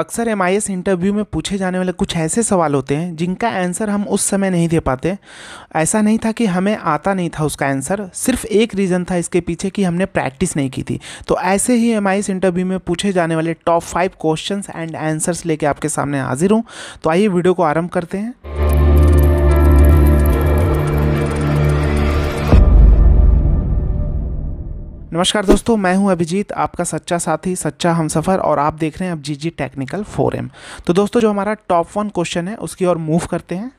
अक्सर M interview में पूछे जाने वाले कुछ ऐसे सवाल होते हैं जिनका आंसर हम उस समय नहीं दे पाते ऐसा नहीं था कि हमें आता नहीं था उसका आंसर सिर्फ एक रीज़न था इसके पीछे कि हमने प्रैक्टिस नहीं की थी तो ऐसे ही एम इंटरव्यू में पूछे जाने वाले top five question and answers लेके आपके सामने हाजिर हूँ तो आइए वीडियो को आरम्भ करते हैं नमस्कार दोस्तों मैं हूं अभिजीत आपका सच्चा साथी सच्चा हमसफ़र और आप देख रहे हैं अब जी जी टेक्निकल फोरम तो दोस्तों जो हमारा टॉप वन क्वेश्चन है उसकी ओर मूव करते हैं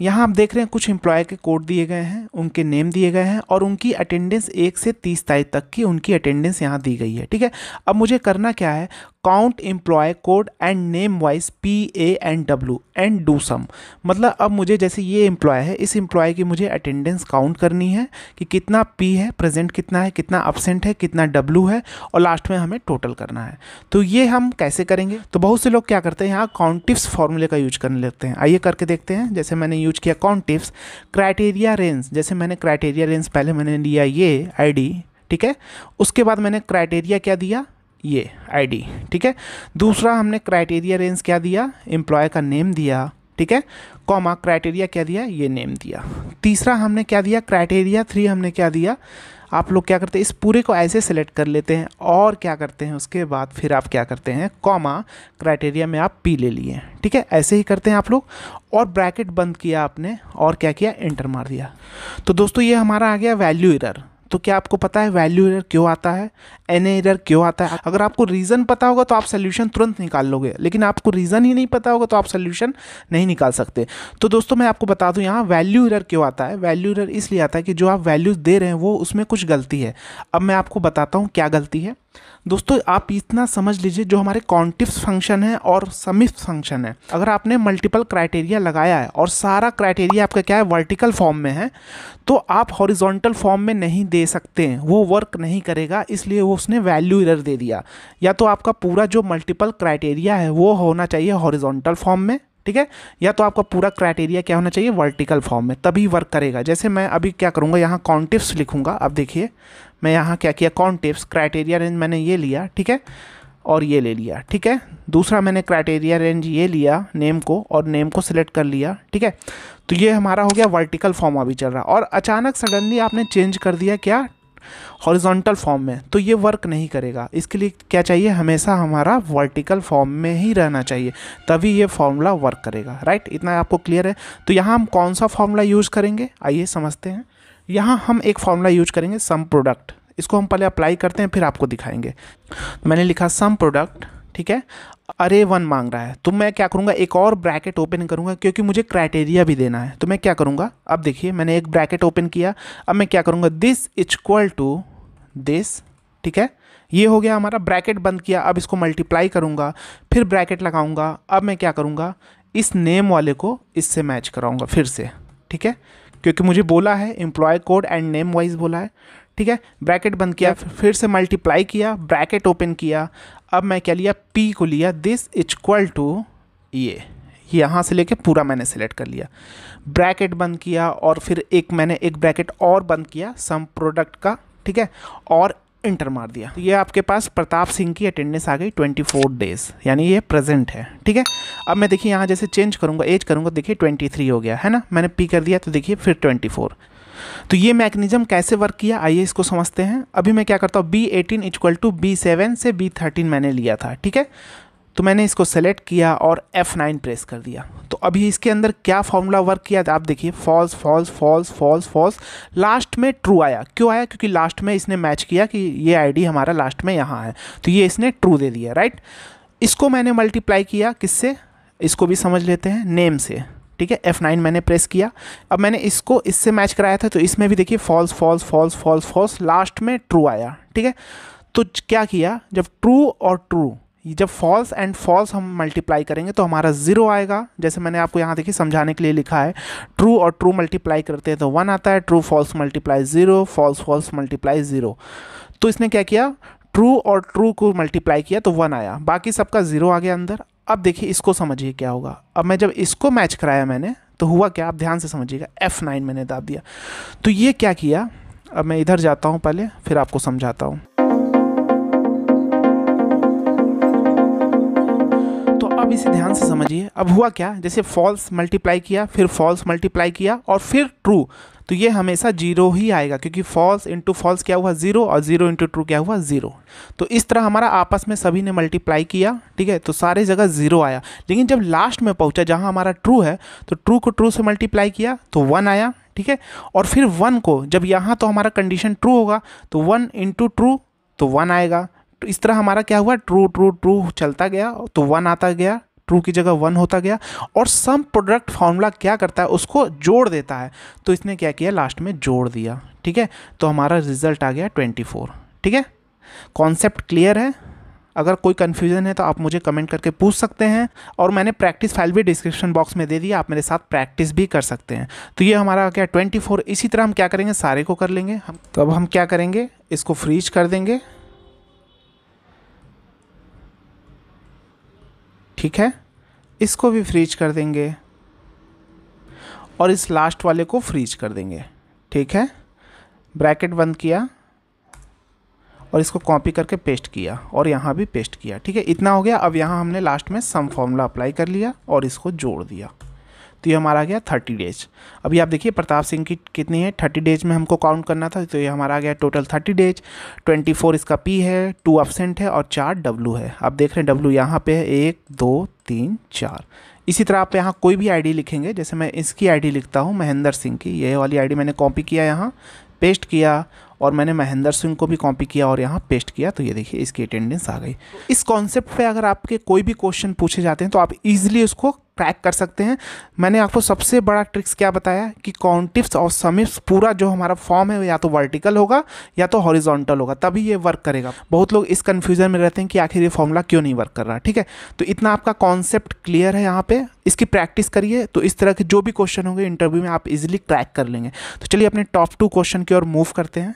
यहाँ आप देख रहे हैं कुछ एम्प्लॉय के कोड दिए गए हैं उनके नेम दिए गए हैं और उनकी अटेंडेंस एक से तीस तारीख तक की उनकी अटेंडेंस यहाँ दी गई है ठीक है अब मुझे करना क्या है count employ code and name wise P A and W and do sum मतलब अब मुझे जैसे ये एम्प्लॉय है इस एम्प्लॉय की मुझे अटेंडेंस काउंट करनी है कि कितना पी है प्रेजेंट कितना है कितना अपसेंट है कितना डब्ल्यू है और लास्ट में हमें टोटल करना है तो ये हम कैसे करेंगे तो बहुत से लोग क्या करते हैं यहाँ काउंटिप्स फॉर्मूले का यूज करने लगते हैं आइए करके देखते हैं जैसे मैंने यूज किया काउंटिप्स क्राइटेरिया रेंज जैसे मैंने क्राइटेरिया रेंज पहले मैंने लिया ये आई ठीक है उसके बाद मैंने क्राइटेरिया क्या दिया ये आईडी ठीक है दूसरा हमने क्राइटेरिया रेंज क्या दिया एम्प्लॉय का नेम दिया ठीक है कॉमा क्राइटेरिया क्या दिया ये नेम दिया तीसरा हमने क्या दिया क्राइटेरिया थ्री हमने क्या दिया आप लोग क्या करते हैं इस पूरे को ऐसे सेलेक्ट कर लेते हैं और क्या करते हैं उसके बाद फिर आप क्या करते हैं कॉमा क्राइटेरिया में आप पी ले लिए ठीक है ऐसे ही करते हैं आप लोग और ब्रैकेट बंद किया आपने और क्या किया एंटर मार दिया तो दोस्तों ये हमारा आ गया वैल्यू इरर तो क्या आपको पता है वैल्यू एरर क्यों आता है एन एरर क्यों आता है अगर आपको रीज़न पता होगा तो आप सोल्यूशन तुरंत निकाल लोगे लेकिन आपको रीज़न ही नहीं पता होगा तो आप सोल्यूशन नहीं निकाल सकते तो दोस्तों मैं आपको बता दूँ यहाँ वैल्यू एरर क्यों आता है वैल्यू एरर इसलिए आता है कि जो आप वैल्यूज़ दे रहे हैं वो उसमें कुछ गलती है अब मैं आपको बताता हूँ क्या गलती है दोस्तों आप इतना समझ लीजिए जो हमारे कॉन्टिप्स फंक्शन है और समिप्स फंक्शन है अगर आपने मल्टीपल क्राइटेरिया लगाया है और सारा क्राइटेरिया आपका क्या है वर्टिकल फॉर्म में है तो आप हॉरिजॉन्टल फॉर्म में नहीं दे सकते वो वर्क नहीं करेगा इसलिए वो उसने वैल्यू इरर दे दिया या तो आपका पूरा जो मल्टीपल क्राइटेरिया है वो होना चाहिए हॉरिजॉन्टल फॉर्म में ठीक है या तो आपका पूरा क्राइटेरिया क्या होना चाहिए वर्टिकल फॉर्म में तभी वर्क करेगा जैसे मैं अभी क्या करूँगा यहाँ कॉन्टिप्स लिखूँगा अब देखिए मैं यहाँ क्या किया कॉन्टिप्स क्राइटेरिया रेंज मैंने ये लिया ठीक है और ये ले लिया ठीक है दूसरा मैंने क्राइटेरिया रेंज ये लिया नेम को और नेम को सिलेक्ट कर लिया ठीक है तो ये हमारा हो गया वर्टिकल फॉर्म अभी चल रहा और अचानक सडनली आपने चेंज कर दिया क्या हॉरिजॉन्टल फॉर्म में तो ये वर्क नहीं करेगा इसके लिए क्या चाहिए हमेशा हमारा वर्टिकल फॉर्म में ही रहना चाहिए तभी ये फॉर्मूला वर्क करेगा राइट इतना आपको क्लियर है तो यहाँ हम कौन सा फॉर्मूला यूज़ करेंगे आइए समझते हैं यहाँ हम एक फॉर्मूला यूज करेंगे सम प्रोडक्ट इसको हम पहले अप्लाई करते हैं फिर आपको दिखाएंगे तो मैंने लिखा सम प्रोडक्ट ठीक है अरे वन मांग रहा है तो मैं क्या करूँगा एक और ब्रैकेट ओपन करूँगा क्योंकि मुझे क्राइटेरिया भी देना है तो मैं क्या करूँगा अब देखिए मैंने एक ब्रैकेट ओपन किया अब मैं क्या करूँगा दिस इजक्वल टू दिस ठीक है ये हो गया हमारा ब्रैकेट बंद किया अब इसको मल्टीप्लाई करूँगा फिर ब्रैकेट लगाऊँगा अब मैं क्या करूँगा इस नेम वाले को इससे मैच कराऊँगा फिर से ठीक है क्योंकि मुझे बोला है employ code and name wise बोला है ठीक है ब्रैकेट बंद किया फिर से मल्टीप्लाई किया ब्रैकेट ओपन किया अब मैं क्या लिया पी को लिया दिस इक्वल टू ये यहाँ से लेके पूरा मैंने सेलेक्ट कर लिया ब्रैकेट बंद किया और फिर एक मैंने एक ब्रैकेट और बंद किया सम प्रोडक्ट का ठीक है और इंटर मार दिया तो ये आपके पास प्रताप सिंह की अटेंडेंस आ गई 24 डेज यानी ये प्रेजेंट है ठीक है अब मैं देखिए यहाँ जैसे चेंज करूँगा एज करूँगा देखिए 23 हो गया है ना मैंने पी कर दिया तो देखिए फिर 24 तो ये मैकेनिज्म कैसे वर्क किया आइए इसको समझते हैं अभी मैं क्या करता हूँ B eighteen equal to B seven से बी थर्टीन मैंने लिया था ठीक है तो मैंने इसको सेलेक्ट किया और एफ नाइन प्रेस कर दिया तो अभी इसके अंदर क्या फॉर्मूला वर्क किया आप देखिए false false false false false last में ट्रू आया क्यों आया क्योंकि लास्ट में इसने मैच किया कि ये डी हमारा लास्ट में यहाँ है तो ये इसने ट्रू दे दिया राइट इसको मैंने मल्टीप्लाई किया किससे इसको भी समझ लेते हैं नेम से ठीक है एफ़ नाइन मैंने प्रेस किया अब मैंने इसको इससे मैच कराया था तो इसमें भी देखिए false false false false false last में ट्रू आया ठीक है तो क्या किया जब ट्रू और ट्रू जब फॉल्स एंड फॉल्स हम मल्टीप्लाई करेंगे तो हमारा ज़ीरो आएगा जैसे मैंने आपको यहाँ देखिए समझाने के लिए लिखा है ट्रू और ट्रू मल्टीप्लाई करते हैं तो वन आता है true false multiply zero false false multiply zero तो इसने क्या किया ट्रू और ट्रू को मल्टीप्लाई किया तो वन आया बाकी सबका ज़ीरो आ गया अंदर अब देखिए इसको समझिए क्या होगा अब मैं जब इसको मैच कराया मैंने तो हुआ क्या आप ध्यान से समझिएगा F9 मैंने दाब दिया तो ये क्या किया अब मैं इधर जाता हूँ पहले फिर आपको समझाता हूँ अब इसे ध्यान से समझिए अब हुआ क्या जैसे फॉल्स मल्टीप्लाई किया फिर फॉल्स मल्टीप्लाई किया और फिर ट्रू तो ये हमेशा जीरो ही आएगा क्योंकि फॉल्स इंटू फॉल्स क्या हुआ जीरो और जीरो इंटू ट्रू क्या हुआ जीरो तो इस तरह हमारा आपस में सभी ने मल्टीप्लाई किया ठीक है तो सारे जगह जीरो आया लेकिन जब लास्ट में पहुंचा जहां हमारा ट्रू है तो ट्रू को ट्रू से मल्टीप्लाई किया तो वन आया ठीक है और फिर वन को जब यहाँ तो हमारा कंडीशन ट्रू होगा तो वन इंटू ट्रू तो वन आएगा तो इस तरह हमारा क्या हुआ ट्रू ट्रू ट्रू चलता गया तो वन आता गया ट्रू की जगह वन होता गया और सम प्रोडक्ट फार्मूला क्या करता है उसको जोड़ देता है तो इसने क्या किया लास्ट में जोड़ दिया ठीक है तो हमारा रिजल्ट आ गया ट्वेंटी फोर ठीक है कॉन्सेप्ट क्लियर है अगर कोई कन्फ्यूजन है तो आप मुझे कमेंट करके पूछ सकते हैं और मैंने प्रैक्टिस फाइल भी डिस्क्रिप्शन बॉक्स में दे दी आप मेरे साथ प्रैक्टिस भी कर सकते हैं तो ये हमारा क्या ट्वेंटी फोर इसी तरह हम क्या करेंगे सारे को कर लेंगे हम तो अब हम क्या करेंगे इसको फ्रीज कर देंगे ठीक है इसको भी फ्रीज कर देंगे और इस लास्ट वाले को फ्रीज कर देंगे ठीक है ब्रैकेट बंद किया और इसको कॉपी करके पेस्ट किया और यहाँ भी पेस्ट किया ठीक है इतना हो गया अब यहाँ हमने लास्ट में सम फॉर्मूला अप्लाई कर लिया और इसको जोड़ दिया तो ये हमारा आ गया थर्टी डेज अभी आप देखिए प्रताप सिंह की कितनी है थर्टी डेज में हमको काउंट करना था तो ये हमारा आ गया total thirty days twenty four इसका पी है टू अपसेंट है और चार डब्लू है आप देख रहे हैं डब्लू यहाँ पे है एक दो तीन चार इसी तरह आप यहाँ कोई भी आईडी लिखेंगे जैसे मैं इसकी आईडी लिखता हूँ महेंद्र सिंह की ये वाली आईडी मैंने कॉपी किया यहाँ पेस्ट किया और मैंने महेंद्र सिंह को भी कॉपी किया और यहाँ पेस्ट किया तो ये देखिए इसकी अटेंडेंस आ गई इस कॉन्सेप्ट पे अगर आपके कोई भी क्वेश्चन पूछे जाते हैं तो आप इजीली उसको क्रैक कर सकते हैं मैंने आपको सबसे बड़ा ट्रिक्स क्या बताया कि कॉन्टिप्स और समिप्स पूरा जो हमारा फॉर्म है या तो वर्टिकल होगा या तो हॉरिजॉन्टल होगा तभी ये वर्क करेगा बहुत लोग इस कन्फ्यूजन में रहते हैं कि आखिर ये फॉर्मूला क्यों नहीं वर्क कर रहा ठीक है तो इतना आपका कॉन्सेप्ट क्लियर है यहाँ पर इसकी प्रैक्टिस करिए तो इस तरह के जो भी क्वेश्चन होंगे इंटरव्यू में आप इजिली क्रैक कर लेंगे तो चलिए अपने टॉप टू क्वेश्चन की ओर मूव करते हैं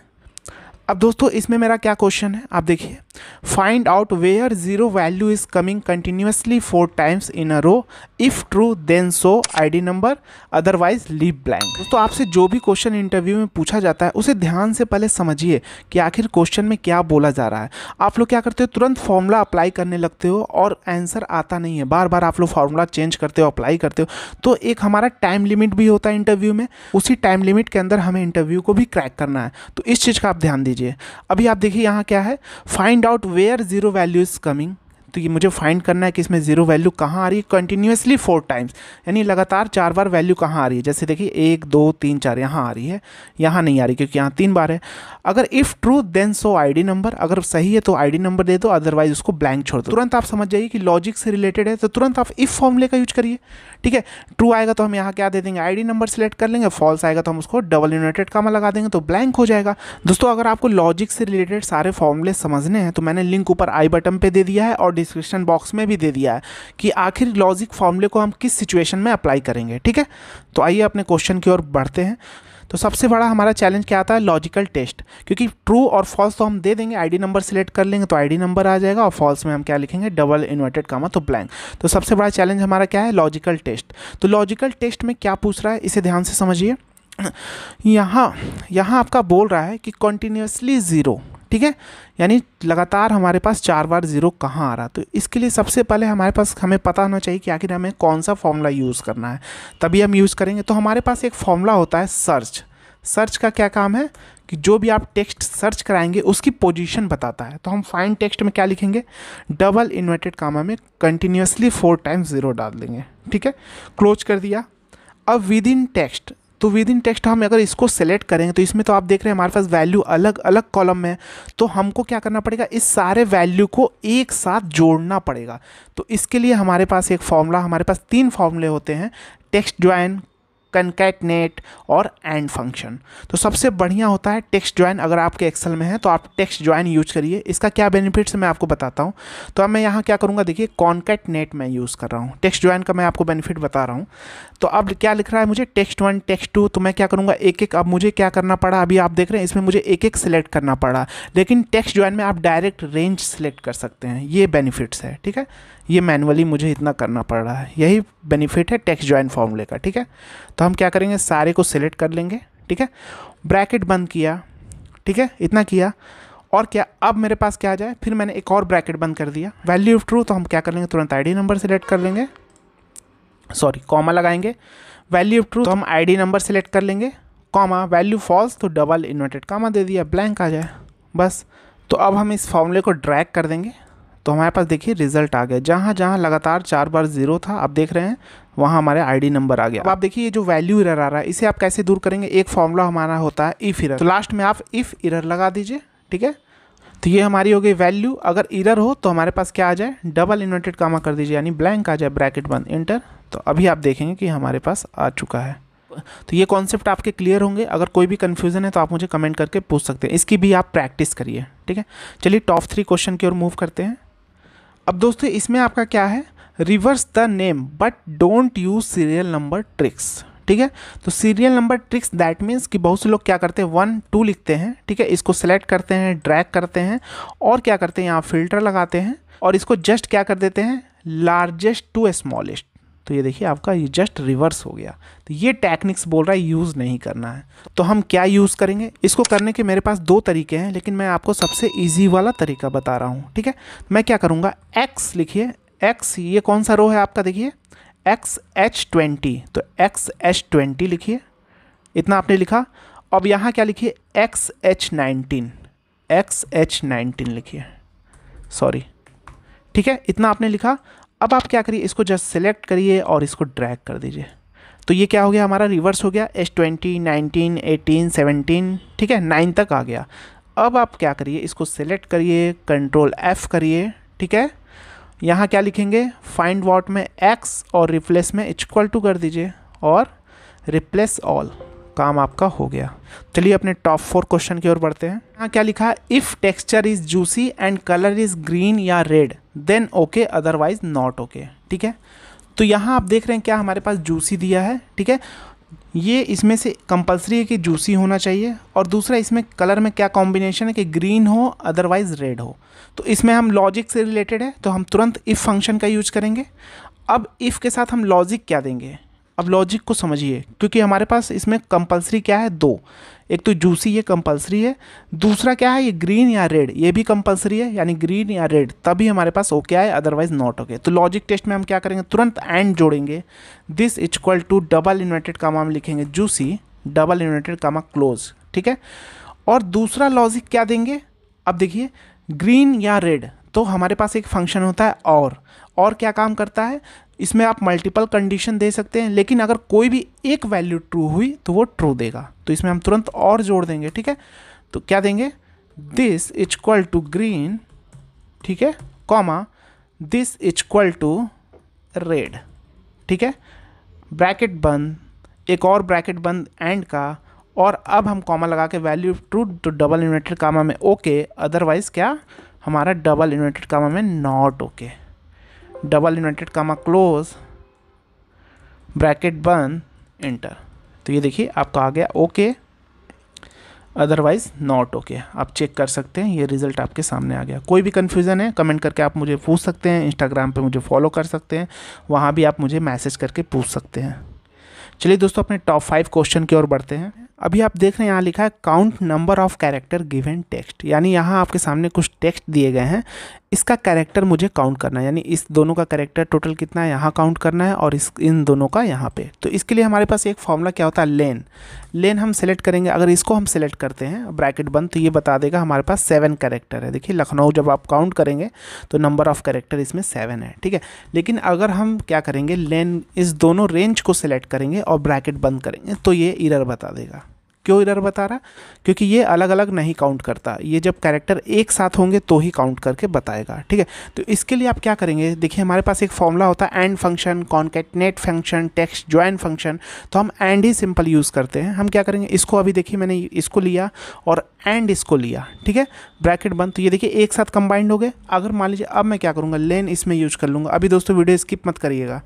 अब दोस्तों इसमें मेरा क्या क्वेश्चन है आप देखिए Find out where zero value is coming continuously four times in a row. If true, then so ID number otherwise leave blank दोस्तों आपसे जो भी क्वेश्चन इंटरव्यू में पूछा जाता है उसे ध्यान से पहले समझिए कि आखिर क्वेश्चन में क्या बोला जा रहा है आप लोग क्या करते हो तुरंत फॉर्मूला अप्लाई करने लगते हो और आंसर आता नहीं है बार बार आप लोग फॉर्मूला चेंज करते हो अप्लाई करते हो तो एक हमारा टाइम लिमिट भी होता है इंटरव्यू में उसी टाइम लिमिट के अंदर हमें इंटरव्यू को भी क्रैक करना है तो इस चीज़ का आप ध्यान दीजिए अभी आप देखिए यहाँ क्या है find out where zero value is coming तो ये मुझे फाइंड करना है कि इसमें ज़ीरो वैल्यू कहाँ आ रही है कंटिन्यूसली फोर टाइम्स यानी लगातार चार बार वैल्यू कहाँ आ रही है जैसे देखिए एक दो तीन चार यहाँ आ रही है यहाँ नहीं आ रही क्योंकि यहाँ तीन बार है अगर if true then so ID number अगर सही है तो आईडी नंबर दे दो अदरवाइज उसको ब्लैंक छोड़ दो तुरंत आप समझ जाइए कि लॉजिक से रिलेटेड है तो तुरंत आप इफ़ फॉर्मूले का यूज करिए ठीक है ट्रू आएगा तो हम यहाँ क्या दे देंगे आईडी नंबर सेलेक्ट कर लेंगे फॉल्स आएगा तो हम उसको डबल यूनाइटेड कामा लगा देंगे तो ब्लैंक हो जाएगा दोस्तों अगर आपको लॉजिक से रिलेटेड सारे फॉर्मूले समझने हैं तो मैंने लिंक ऊपर आई बटन पर दे दिया है और डिस्क्रिप्शन बॉक्स में भी दे दिया है कि आखिर लॉजिक फॉर्मूले को हम किस सिचुएशन में अप्लाई करेंगे ठीक है तो आइए अपने क्वेश्चन की ओर बढ़ते हैं तो सबसे बड़ा हमारा चैलेंज क्या आता है लॉजिकल टेस्ट क्योंकि ट्रू और फॉल्स तो हम दे देंगे आईडी नंबर सेलेक्ट कर लेंगे तो आईडी नंबर आ जाएगा और फॉल्स में हम क्या लिखेंगे डबल इन्वर्टेड कामा तो ब्लैंक तो सबसे बड़ा चैलेंज हमारा क्या है लॉजिकल टेस्ट तो लॉजिकल टेस्ट में क्या पूछ रहा है इसे ध्यान से समझिए यहाँ यहाँ आपका बोल रहा है कि कॉन्टीन्यूसली ज़ीरो ठीक है यानी लगातार हमारे पास चार बार ज़ीरो कहाँ आ रहा तो इसके लिए सबसे पहले हमारे पास हमें पता होना चाहिए कि आखिर हमें कौन सा फॉर्मूला यूज़ करना है तभी हम यूज़ करेंगे तो हमारे पास एक फॉर्मूला होता है सर्च सर्च का क्या काम है कि जो भी आप टेक्स्ट सर्च कराएंगे उसकी पोजीशन बताता है तो हम फाइन टेक्स्ट में क्या लिखेंगे डबल इन्वर्टेड कामा में कंटिन्यूसली फोर टाइम्स ज़ीरो डाल देंगे ठीक है क्लोज कर दिया अब विद इन टेक्स्ट तो विद इन टेक्स्ट हम अगर इसको सेलेक्ट करेंगे तो इसमें तो आप देख रहे हैं हमारे पास वैल्यू अलग अलग कॉलम में तो हमको क्या करना पड़ेगा इस सारे वैल्यू को एक साथ जोड़ना पड़ेगा तो इसके लिए हमारे पास एक फॉर्मूला हमारे पास तीन फॉर्मूले होते हैं टेक्स्ट ज्वाइन कनकेटनेट और एंड फंक्शन तो सबसे बढ़िया होता है टेक्स्ट ज्वाइन अगर आपके एक्सेल में है तो आप टेक्स्ट ज्वाइन यूज करिए इसका क्या बेनिफिट्स मैं आपको बताता हूँ तो अब मैं यहाँ क्या करूँगा देखिए नेट मैं यूज़ कर रहा हूँ टेक्स्ट ज्वाइन का मैं आपको बेनिफिट बता रहा हूँ तो अब क्या लिख रहा है मुझे टेक्स्ट वन टेक्स्ट टू तो मैं क्या करूँगा एक एक अब मुझे क्या करना पड़ा अभी आप देख रहे हैं इसमें मुझे एक एक सिलेक्ट करना पड़ा लेकिन टेक्स्ट ज्वाइन में आप डायरेक्ट रेंज सेलेक्ट कर सकते हैं ये बेनिफिट्स है ठीक है ये मैनुअली मुझे इतना करना पड़ रहा है यही बेनिफिट है टेक्स ज्वाइन फॉर्मूले का ठीक है तो हम क्या करेंगे सारे को सिलेक्ट कर लेंगे ठीक है ब्रैकेट बंद किया ठीक है इतना किया और क्या अब मेरे पास क्या आ जाए फिर मैंने एक और ब्रैकेट बंद कर दिया वैल्यू ऑफ ट्रू तो हम क्या कर लेंगे तुरंत आईडी नंबर सेलेक्ट कर लेंगे सॉरी कॉमा लगाएंगे वैल्यू ऑफ ट्रू तो हम आईडी नंबर सेलेक्ट कर लेंगे कॉमा वैल्यू फॉल्स तो डबल इन्वर्टेड कॉमा दे दिया ब्लैंक आ जाए बस तो अब हम इस फॉर्मूले को ड्रैग कर देंगे तो हमारे पास देखिए रिजल्ट आ गया जहाँ जहाँ लगातार चार बार ज़ीरो था आप देख रहे हैं वहाँ हमारे आईडी नंबर आ गया अब आप देखिए ये जो वैल्यू इरर आ रहा है इसे आप कैसे दूर करेंगे एक फॉर्मूला हमारा होता है इफ़ इरर तो लास्ट में आप इफ़ इरर लगा दीजिए ठीक है तो ये हमारी हो गई वैल्यू अगर इरर हो तो हमारे पास क्या आ जाए डबल इन्वर्टेड कामा कर दीजिए यानी ब्लैंक आ जाए ब्रैकेट बंद इंटर तो अभी आप देखेंगे कि हमारे पास आ चुका है तो ये कॉन्सेप्ट आपके क्लियर होंगे अगर कोई भी कन्फ्यूज़न है तो आप मुझे कमेंट करके पूछ सकते हैं इसकी भी आप प्रैक्टिस करिए ठीक है चलिए टॉप थ्री क्वेश्चन की ओर मूव करते हैं अब दोस्तों इसमें आपका क्या है reverse the name but don't use serial number tricks ठीक है तो serial number tricks that means कि बहुत से लोग क्या करते हैं वन टू लिखते हैं ठीक है इसको सेलेक्ट करते हैं ड्रैग करते हैं और क्या करते हैं यहाँ फिल्टर लगाते हैं और इसको जस्ट क्या कर देते हैं लार्जेस्ट टू स्मॉलेस्ट तो ये देखिए आपका ये जस्ट रिवर्स हो गया तो ये टेक्निक्स बोल रहा है यूज़ नहीं करना है तो हम क्या यूज़ करेंगे इसको करने के मेरे पास दो तरीके हैं लेकिन मैं आपको सबसे ईजी वाला तरीका बता रहा हूँ ठीक है मैं क्या करूँगा एक्स लिखिए एक्स ये कौन सा रो है आपका देखिए एक्स एच ट्वेंटी तो एक्स एच ट्वेंटी लिखिए इतना आपने लिखा अब यहाँ क्या लिखिए X H nineteen X H nineteen लिखिए सॉरी ठीक है इतना आपने लिखा अब आप क्या करिए इसको जस्ट सेलेक्ट करिए और इसको ड्रैग कर दीजिए तो ये क्या हो गया हमारा रिवर्स हो गया as twenty nineteen eighteen seventeen ठीक है नाइन तक आ गया अब आप क्या करिए इसको सेलेक्ट करिए कंट्रोल एफ़ करिए ठीक है यहाँ क्या लिखेंगे फाइंड वॉट में एक्स और रिप्लेस में इक्वल टू कर दीजिए और रिप्लेस ऑल काम आपका हो गया चलिए अपने टॉप फोर क्वेश्चन की ओर बढ़ते हैं यहाँ क्या लिखा if texture is juicy and colour is green या red then okay otherwise not okay ठीक है तो यहाँ आप देख रहे हैं क्या हमारे पास जूसी दिया है ठीक है ये इसमें से कंपलसरी है कि जूसी होना चाहिए और दूसरा इसमें कलर में क्या कॉम्बिनेशन है कि ग्रीन हो अदरवाइज़ रेड हो तो इसमें हम लॉजिक से रिलेटेड है तो हम तुरंत इफ़ फंक्शन का यूज करेंगे अब इफ़ के साथ हम लॉजिक क्या देंगे अब लॉजिक को समझिए क्योंकि हमारे पास इसमें कंपलसरी क्या है दो एक तो जूसी ये कंपलसरी है दूसरा क्या है ये ग्रीन या रेड ये भी कंपलसरी है यानी ग्रीन या रेड तभी हमारे पास ओके आए अदरवाइज नॉट ओके तो लॉजिक टेस्ट में हम क्या करेंगे तुरंत एंड जोड़ेंगे this is equal to double inverted comma हम लिखेंगे juicy double inverted comma close ठीक है और दूसरा लॉजिक क्या देंगे अब देखिए ग्रीन या रेड तो हमारे पास एक फंक्शन होता है और और क्या काम करता है इसमें आप मल्टीपल कंडीशन दे सकते हैं लेकिन अगर कोई भी एक वैल्यू ट्रू हुई तो वो ट्रू देगा तो इसमें हम तुरंत और जोड़ देंगे ठीक है तो क्या देंगे this is equal to green ठीक है comma this is equal to red ठीक है ब्रैकेट बंद एक और ब्रैकेट बंद एंड का और अब हम कॉमा लगा के वैल्यू ट्रू तो डबल इन्वर्टेड कामा में ओके okay, अदरवाइज़ क्या हमारा डबल इन्वर्टेड कामा में not okay double inverted comma close bracket बंद इंटर तो ये देखिए आपका आ गया ओके अदरवाइज नॉट ओके आप चेक कर सकते हैं ये रिजल्ट आपके सामने आ गया कोई भी कन्फ्यूज़न है कमेंट करके आप मुझे पूछ सकते हैं इंस्टाग्राम पे मुझे फॉलो कर सकते हैं वहाँ भी आप मुझे मैसेज करके पूछ सकते हैं चलिए दोस्तों अपने टॉप फाइव क्वेश्चन की ओर बढ़ते हैं अभी आप देख रहे हैं यहाँ लिखा है count number of character given text यानी यहाँ आपके सामने कुछ टेक्स्ट दिए गए हैं इसका करेक्टर मुझे काउंट करना है यानी इस दोनों का करेक्टर टोटल कितना है यहाँ काउंट करना है और इस इन दोनों का यहाँ पे तो इसके लिए हमारे पास एक फॉर्मूला क्या होता है लेन लेन हम सेलेक्ट करेंगे अगर इसको हम सेलेक्ट करते हैं ब्रैकेट बंद तो ये बता देगा हमारे पास सेवन करेक्टर है देखिए लखनऊ जब आप काउंट करेंगे तो नंबर ऑफ़ करेक्टर इसमें सेवन है ठीक है लेकिन अगर हम क्या करेंगे लेन इस दोनों रेंज को सिलेक्ट करेंगे और ब्रैकेट बंद करेंगे तो ये इरर बता देगा क्यों इरर बता रहा क्योंकि ये अलग अलग नहीं काउंट करता ये जब कैरेक्टर एक साथ होंगे तो ही काउंट करके बताएगा ठीक है तो इसके लिए आप क्या करेंगे देखिए हमारे पास एक फॉर्मूला होता है and function concatenate function text join function तो हम एंड ही सिंपल यूज़ करते हैं हम क्या करेंगे इसको अभी देखिए मैंने इसको लिया और एंड इसको लिया ठीक है ब्रैकेट बंद तो ये देखिए एक साथ कंबाइंड हो गए अगर मान लीजिए अब मैं क्या करूँगा लेन इसमें यूज कर लूँगा अभी दोस्तों वीडियो स्किप मत करिएगा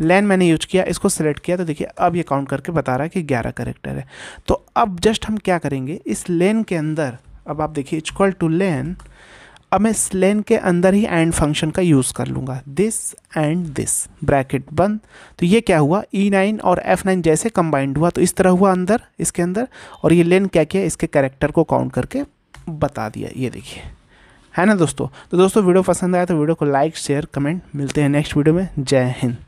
लैन मैंने यूज किया इसको सेलेक्ट किया तो देखिए अब ये काउंट करके बता रहा है कि ग्यारह करेक्टर है तो अब जस्ट हम क्या करेंगे इस लेन के अंदर अब आप देखिए इक्वल टू लेन अब मैं इस लेन के अंदर ही एंड फंक्शन का यूज़ कर लूँगा दिस एंड दिस ब्रैकेट बंद तो ये क्या हुआ ई e नाइन और एफ नाइन जैसे कंबाइंड हुआ तो इस तरह हुआ अंदर इसके अंदर और ये लेन क्या किया इसके कैरेक्टर को काउंट करके बता दिया ये देखिए है ना दोस्तों तो दोस्तों वीडियो पसंद आया तो वीडियो को लाइक शेयर कमेंट मिलते हैं नेक्स्ट वीडियो में जय हिंद